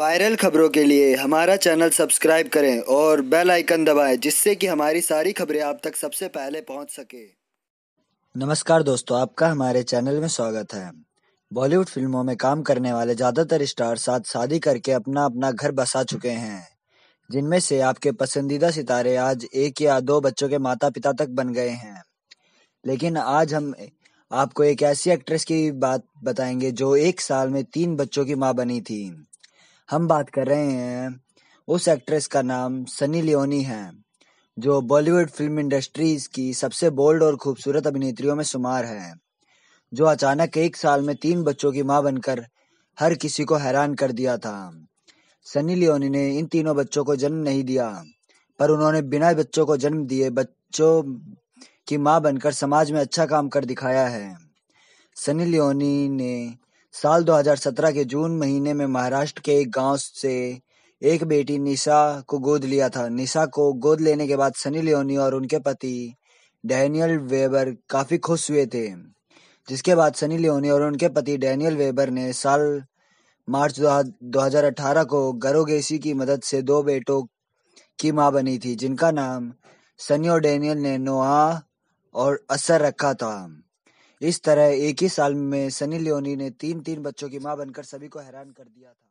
Viral खबरों के लिए हमारा चैनल सब्सक्राइब करें और बेल आइकन दबाएं जिससे कि हमारी सारी खबरें आप तक सबसे पहले पहुंच सके नमस्कार दोस्तों आपका हमारे चैनल में स्वागत है बॉलीवुड फिल्मों में काम करने वाले ज्यादातर स्टार साथ शादी करके अपना अपना घर बसा चुके हैं जिनमें से आपके पसंदीदा सितारे आज एक या दो बच्चों के माता पिता तक बन गए हैं लेकिन आज हम आपको एक ऐसी एक्ट्रेस की बात बताएंगे जो एक साल में तीन बच्चों की माँ बनी थी हम बात कर रहे हैं उस एक्ट्रेस का नाम सनी लियोनी है जो बॉलीवुड फिल्म इंडस्ट्रीज की सबसे बोल्ड और खूबसूरत अभिनेत्रियों में शुमार है जो अचानक एक साल में तीन बच्चों की मां बनकर हर किसी को हैरान कर दिया था सनी लियोनी ने इन तीनों बच्चों को जन्म नहीं दिया पर उन्होंने बिना बच्चों को जन्म दिए बच्चों की मां बनकर समाज में अच्छा काम कर दिखाया है सनी लियोनी ने साल 2017 के जून महीने में महाराष्ट्र के एक गांव से एक बेटी निशा को गोद लिया था। निशा को गोद लेने के बाद सनी लियोनी और उनके पति डैनियल वेबर काफी खुश हुए थे जिसके बाद सनी लियोनी और उनके पति डैनियल वेबर ने साल मार्च 2018 को गरोगेसी की मदद से दो बेटों की मां बनी थी जिनका नाम सनी और डैनियल ने नोआ और असर रखा था इस तरह एक ही साल में सनी लियोनी ने तीन तीन बच्चों की मां बनकर सभी को हैरान कर दिया था